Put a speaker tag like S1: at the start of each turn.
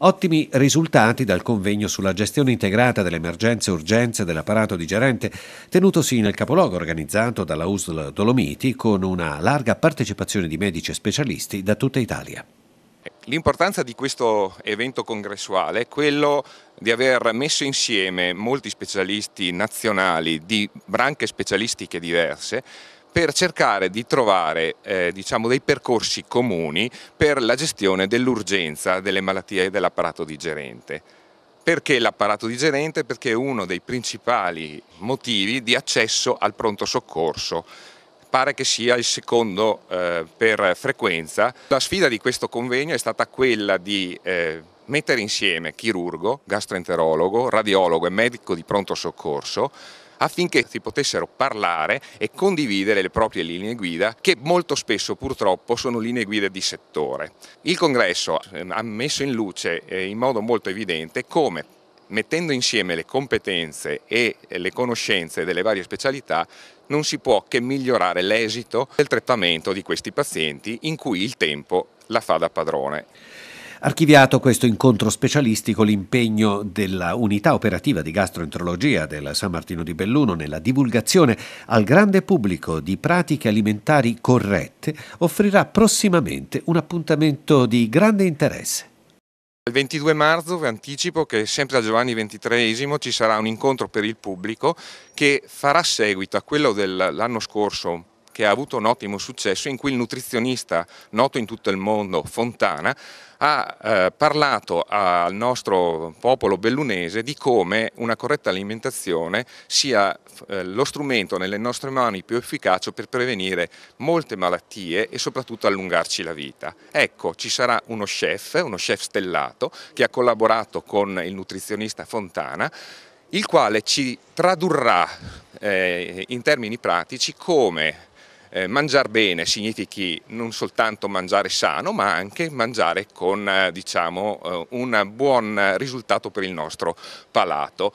S1: Ottimi risultati dal convegno sulla gestione integrata delle emergenze e urgenze dell'apparato digerente, tenutosi nel capoluogo organizzato dalla USL Dolomiti con una larga partecipazione di medici e specialisti da tutta Italia.
S2: L'importanza di questo evento congressuale è quello di aver messo insieme molti specialisti nazionali di branche specialistiche diverse per cercare di trovare eh, diciamo, dei percorsi comuni per la gestione dell'urgenza delle malattie dell'apparato digerente. Perché l'apparato digerente? Perché è uno dei principali motivi di accesso al pronto soccorso pare che sia il secondo eh, per frequenza. La sfida di questo convegno è stata quella di eh, mettere insieme chirurgo, gastroenterologo, radiologo e medico di pronto soccorso affinché si potessero parlare e condividere le proprie linee guida che molto spesso purtroppo sono linee guida di settore. Il congresso ehm, ha messo in luce eh, in modo molto evidente come mettendo insieme le competenze e eh, le conoscenze delle varie specialità non si può che migliorare l'esito del trattamento di questi pazienti in cui il tempo la fa da padrone.
S1: Archiviato questo incontro specialistico, l'impegno della unità operativa di gastroenterologia del San Martino di Belluno nella divulgazione al grande pubblico di pratiche alimentari corrette offrirà prossimamente un appuntamento di grande interesse.
S2: Il 22 marzo vi anticipo che sempre a Giovanni XXIII ci sarà un incontro per il pubblico che farà seguito a quello dell'anno scorso che ha avuto un ottimo successo in cui il nutrizionista noto in tutto il mondo, Fontana, ha eh, parlato al nostro popolo bellunese di come una corretta alimentazione sia eh, lo strumento nelle nostre mani più efficace per prevenire molte malattie e soprattutto allungarci la vita. Ecco, ci sarà uno chef, uno chef stellato, che ha collaborato con il nutrizionista Fontana, il quale ci tradurrà eh, in termini pratici come eh, mangiare bene significhi non soltanto mangiare sano ma anche mangiare con eh, diciamo, eh, un buon risultato per il nostro palato.